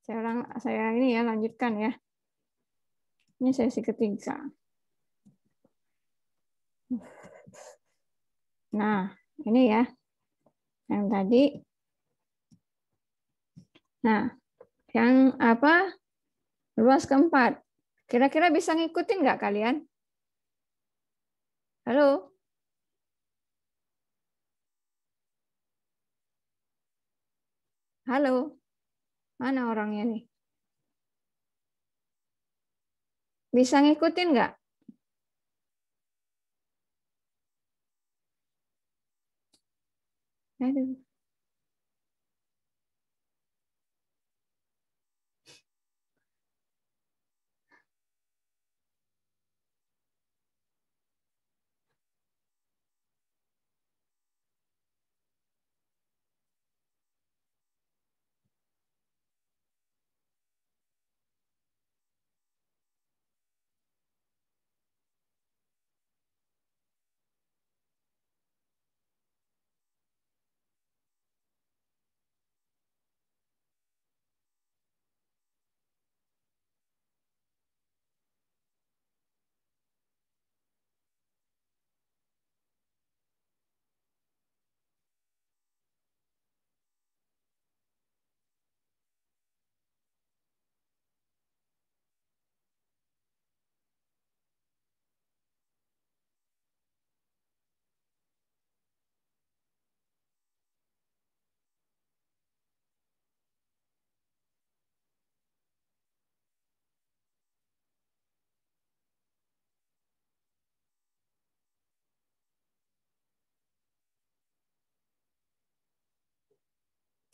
Saya saya ini ya lanjutkan ya. Ini sesi ketiga. Nah, ini ya. Yang tadi. Nah, yang apa? luas keempat. Kira-kira bisa ngikutin nggak kalian? Halo? Halo? Mana orangnya nih? Bisa ngikutin nggak? Aduh.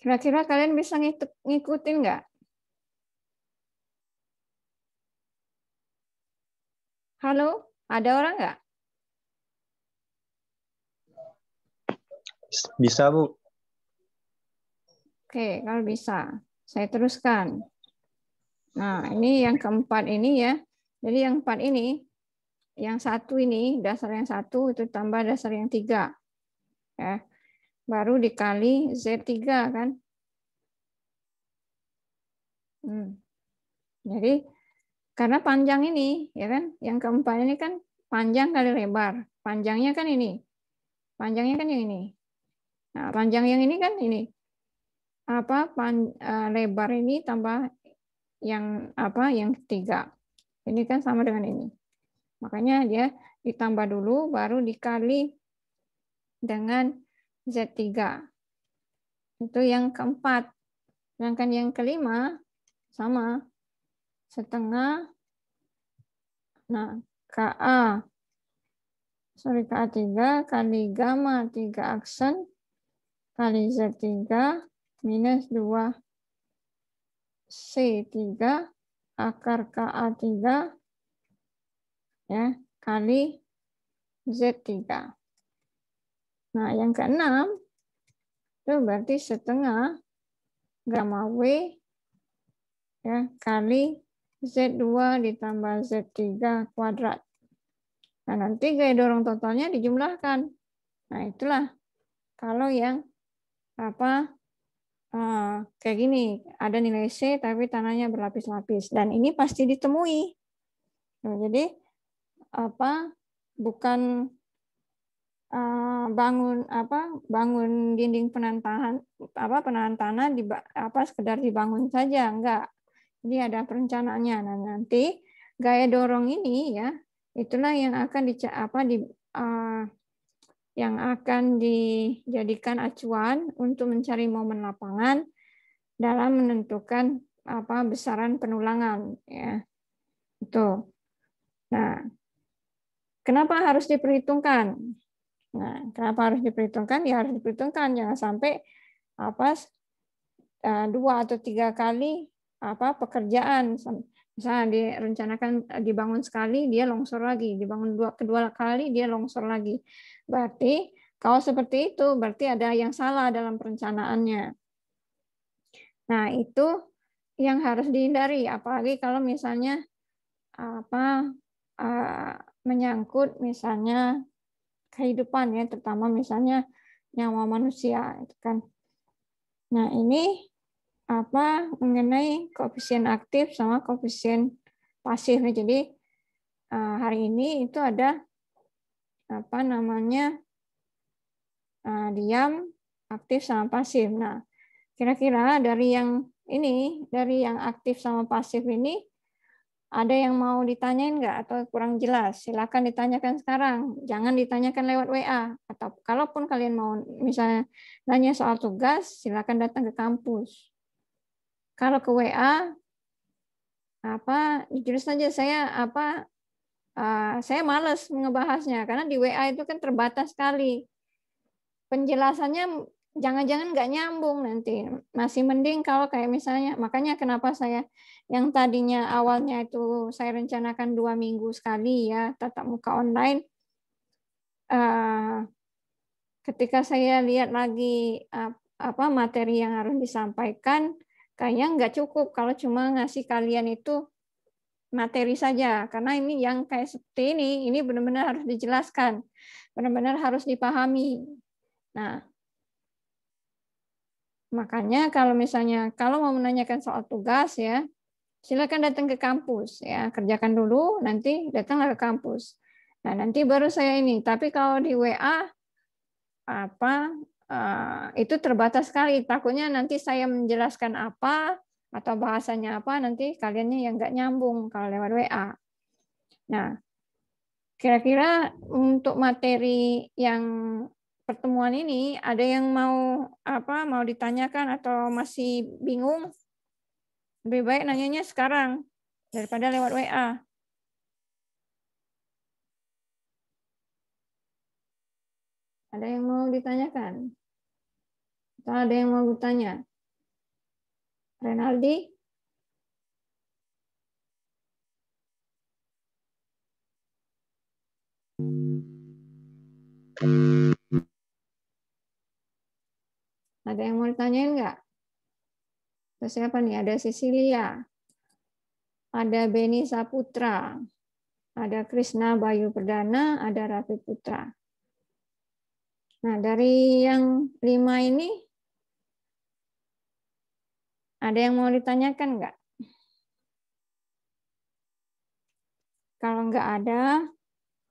Kira-kira kalian bisa ngikutin nggak? Halo, ada orang nggak? Bisa, Bu. Oke, kalau bisa. Saya teruskan. Nah, ini yang keempat ini ya. Jadi yang empat ini, yang satu ini, dasar yang satu itu tambah dasar yang tiga. Ya baru dikali Z3 kan. Hmm. Jadi karena panjang ini, ya kan? Yang keempat ini kan panjang kali lebar. Panjangnya kan ini. Panjangnya kan yang ini. Nah, panjang yang ini kan ini. Apa pan, uh, lebar ini tambah yang apa yang ketiga. Ini kan sama dengan ini. Makanya dia ditambah dulu baru dikali dengan Z3. Itu yang keempat. Sedangkan yang kelima sama setengah nah KA sorry KA3 kali gamma 3 aksen kali Z3 minus 2 C3 akar KA3 ya kali Z3. Nah, yang keenam, itu berarti setengah gamma W ya, kali Z2 ditambah Z3 kuadrat. Nah, nanti gaya dorong totalnya dijumlahkan. Nah, itulah kalau yang apa eh, kayak gini, ada nilai C tapi tanahnya berlapis-lapis. Dan ini pasti ditemui. Nah, jadi apa bukan Eh, bangun apa bangun dinding penantahan apa penahan tanah di apa sekedar dibangun saja enggak jadi ada perencanaannya nah nanti gaya dorong ini ya itulah yang akan di apa di uh, yang akan dijadikan acuan untuk mencari momen lapangan dalam menentukan apa besaran penulangan ya itu nah kenapa harus diperhitungkan Nah, kenapa harus diperhitungkan? Ya harus diperhitungkan jangan sampai apa eh, dua atau tiga kali apa pekerjaan misalnya direncanakan eh, dibangun sekali dia longsor lagi dibangun dua kedua kali dia longsor lagi berarti kalau seperti itu berarti ada yang salah dalam perencanaannya nah itu yang harus dihindari apalagi kalau misalnya apa eh, menyangkut misalnya kehidupan ya, terutama misalnya nyawa manusia itu kan. Nah, ini apa mengenai koefisien aktif sama koefisien pasif. Jadi eh, hari ini itu ada apa namanya eh, diam, aktif sama pasif. Nah, kira-kira dari yang ini, dari yang aktif sama pasif ini ada yang mau ditanyain nggak atau kurang jelas? Silakan ditanyakan sekarang. Jangan ditanyakan lewat WA. Atau kalaupun kalian mau misalnya nanya soal tugas, silakan datang ke kampus. Kalau ke WA, apa jujur saja saya apa eh, saya males ngebahasnya karena di WA itu kan terbatas sekali penjelasannya jangan-jangan nggak nyambung nanti. Masih mending kalau kayak misalnya, makanya kenapa saya yang tadinya awalnya itu saya rencanakan dua minggu sekali ya tatap muka online. Eh, ketika saya lihat lagi apa materi yang harus disampaikan, kayaknya nggak cukup kalau cuma ngasih kalian itu materi saja karena ini yang kayak seperti ini ini benar-benar harus dijelaskan benar-benar harus dipahami nah Makanya kalau misalnya kalau mau menanyakan soal tugas ya, silakan datang ke kampus ya, kerjakan dulu nanti datanglah ke kampus. Nah, nanti baru saya ini. Tapi kalau di WA apa eh, itu terbatas sekali. Takutnya nanti saya menjelaskan apa atau bahasanya apa nanti kaliannya yang nggak nyambung kalau lewat WA. Nah, kira-kira untuk materi yang pertemuan ini ada yang mau apa mau ditanyakan atau masih bingung lebih baik nanyanya sekarang daripada lewat WA. Ada yang mau ditanyakan? Atau ada yang mau bertanya? Renaldi? Thank you. Ada yang mau ditanyain nggak? Ada siapa nih? Ada Cecilia, ada Beni Saputra, ada Krishna Bayu Perdana, ada Raffi Putra. Nah, dari yang lima ini, ada yang mau ditanyakan nggak? Kalau nggak ada,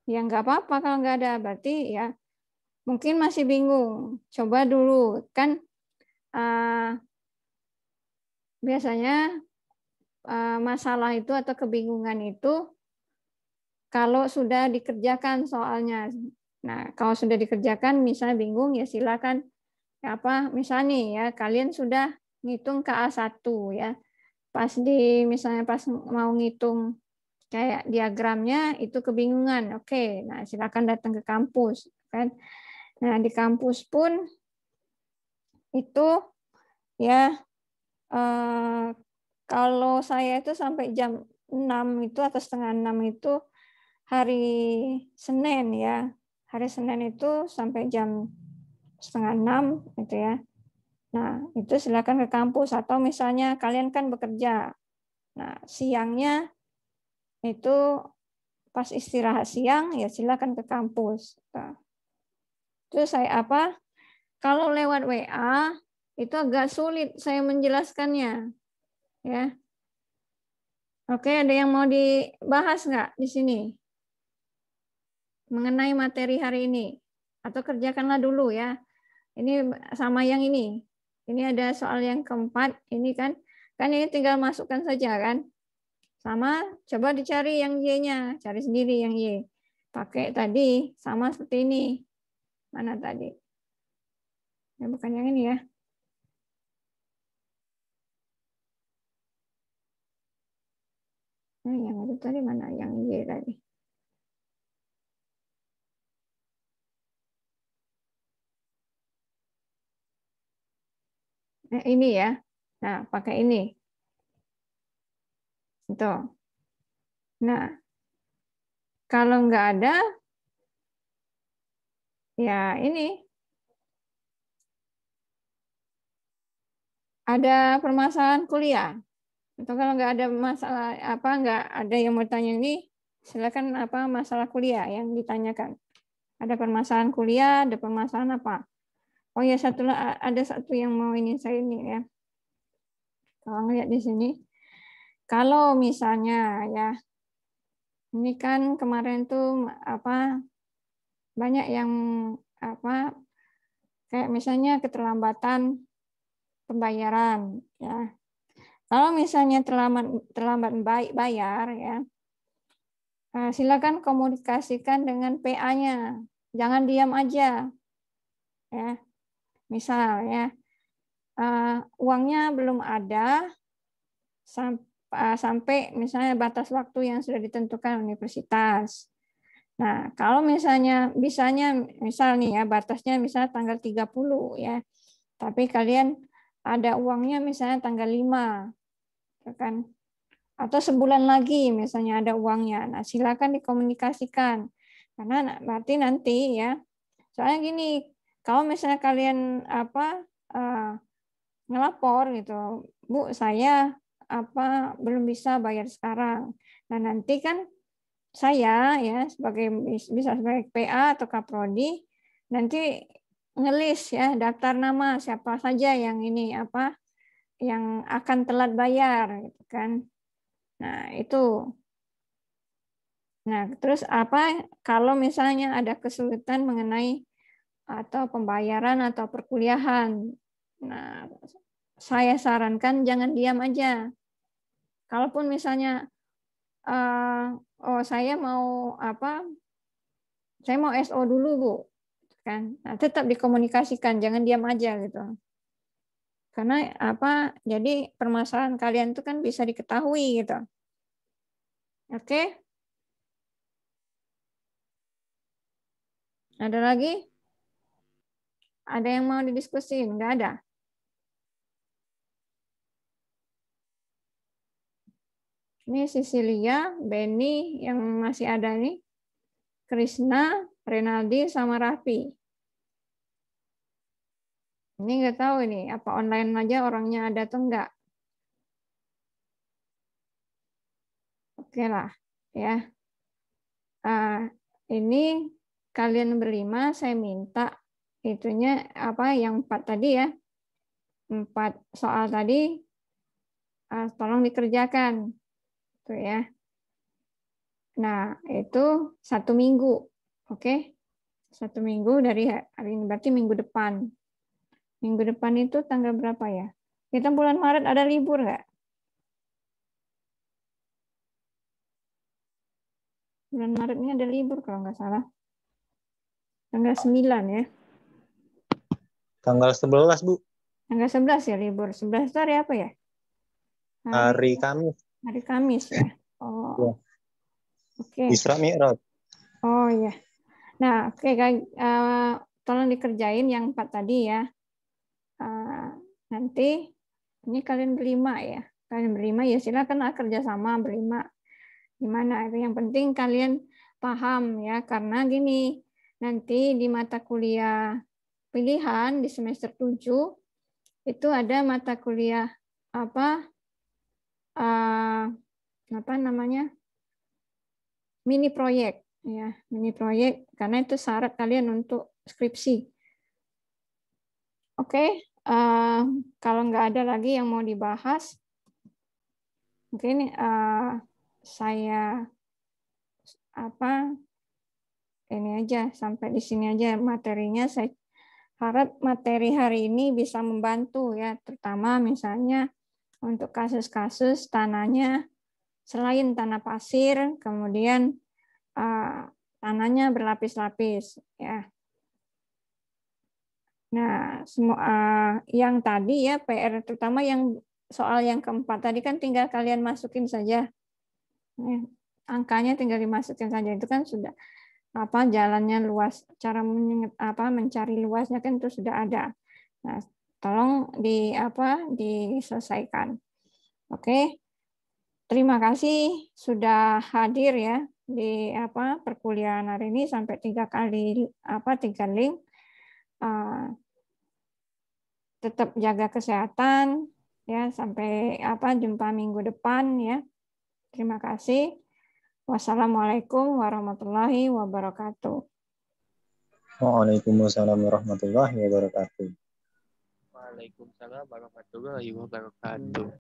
ya nggak apa-apa kalau nggak ada. Berarti ya mungkin masih bingung. Coba dulu. Kan Eh, biasanya eh, masalah itu atau kebingungan itu kalau sudah dikerjakan soalnya. Nah, kalau sudah dikerjakan misalnya bingung ya silakan ya apa misalnya nih ya kalian sudah ngitung KA1 ya. Pas di misalnya pas mau ngitung kayak diagramnya itu kebingungan. Oke, nah silakan datang ke kampus kan. Nah, di kampus pun itu ya eh, kalau saya itu sampai jam 6 itu atau setengah 6 itu hari Senin ya. Hari Senin itu sampai jam setengah 6 gitu ya. Nah, itu silakan ke kampus atau misalnya kalian kan bekerja. Nah, siangnya itu pas istirahat siang ya silakan ke kampus. Nah, itu saya apa? Kalau lewat WA itu agak sulit saya menjelaskannya. Ya. Oke, ada yang mau dibahas nggak di sini? Mengenai materi hari ini? Atau kerjakanlah dulu ya. Ini sama yang ini. Ini ada soal yang keempat. Ini kan, kan ini tinggal masukkan saja kan. Sama, coba dicari yang Y-nya. Cari sendiri yang Y. Pakai tadi, sama seperti ini. Mana tadi? Ya, bukan yang ini ya. Nah, yang itu tadi mana? Yang Y tadi. Nah, ini ya. Nah, pakai ini. Itu. Nah, kalau nggak ada, ya ini ada permasalahan kuliah atau kalau nggak ada masalah apa nggak ada yang mau tanya ini silakan apa masalah kuliah yang ditanyakan ada permasalahan kuliah ada permasalahan apa oh ya satu ada satu yang mau ini saya ini ya kalau ngeliat di sini kalau misalnya ya ini kan kemarin tuh apa banyak yang apa kayak misalnya keterlambatan pembayaran ya. Kalau misalnya terlambat terlambat baik bayar ya, eh, silakan komunikasikan dengan PA-nya. Jangan diam aja. Ya. Misal ya, uh, uangnya belum ada sampai, uh, eh, sampai misalnya batas waktu yang sudah ditentukan universitas. Nah, kalau misalnya bisanya misal nih ya batasnya misalnya tanggal 30 ya. Tapi kalian ada uangnya misalnya tanggal 5 ya kan atau sebulan lagi misalnya ada uangnya nah silakan dikomunikasikan karena berarti nanti ya soalnya gini kalau misalnya kalian apa uh, ngelapor gitu bu saya apa belum bisa bayar sekarang nah nanti kan saya ya sebagai bisa sebagai PA atau kaprodi nanti ngelis ya daftar nama siapa saja yang ini apa yang akan telat bayar gitu kan nah itu nah terus apa kalau misalnya ada kesulitan mengenai atau pembayaran atau perkuliahan nah saya sarankan jangan diam aja kalaupun misalnya uh, oh saya mau apa saya mau SO dulu bu kan nah, tetap dikomunikasikan jangan diam aja gitu karena apa jadi permasalahan kalian itu kan bisa diketahui gitu oke okay? ada lagi ada yang mau didiskusin nggak ada ini Cecilia Benny yang masih ada nih Krishna Renaldi sama Raffi. Ini nggak tahu ini apa online aja orangnya ada atau enggak. Oke lah, ya. Uh, ini kalian berlima saya minta itunya apa yang empat tadi ya. Empat soal tadi uh, tolong dikerjakan. Tuh ya. Nah, itu satu minggu Oke, okay? satu minggu dari hari ini, berarti minggu depan. Minggu depan itu tanggal berapa ya? Kita bulan Maret ada libur nggak? Bulan Maret ini ada libur kalau nggak salah. Tanggal 9 ya. Tanggal 11, Bu. Tanggal 11 ya libur. 11 itu hari apa ya? Hari, hari Kamis. Hari Kamis ya. Oh. Ya. Oke. Okay. Isra Mi'raj. Oh iya. Nah, oke, okay, uh, eh, tolong dikerjain yang empat tadi ya. Uh, nanti ini kalian berlima ya. Kalian berlima ya silakan lah kerjasama berlima. Gimana? Yang penting kalian paham ya karena gini nanti di mata kuliah pilihan di semester 7 itu ada mata kuliah apa uh, apa namanya mini proyek ya mini proyek karena itu syarat kalian untuk skripsi oke okay, uh, eh, kalau nggak ada lagi yang mau dibahas mungkin uh, saya apa ini aja sampai di sini aja materinya saya harap materi hari ini bisa membantu ya terutama misalnya untuk kasus-kasus tanahnya selain tanah pasir kemudian tanahnya berlapis-lapis ya. Nah, semua eh, yang tadi ya PR terutama yang soal yang keempat tadi kan tinggal kalian masukin saja. angkanya tinggal dimasukin saja itu kan sudah apa jalannya luas cara apa mencari luasnya kan itu sudah ada. Nah, tolong di apa diselesaikan. Oke. Terima kasih sudah hadir ya di apa perkuliahan hari ini sampai tiga kali apa tiga link uh, tetap jaga kesehatan ya sampai apa jumpa minggu depan ya terima kasih wassalamualaikum warahmatullahi wabarakatuh Waalaikumsalam warahmatullahi wabarakatuh Waalaikumsalam warahmatullahi wabarakatuh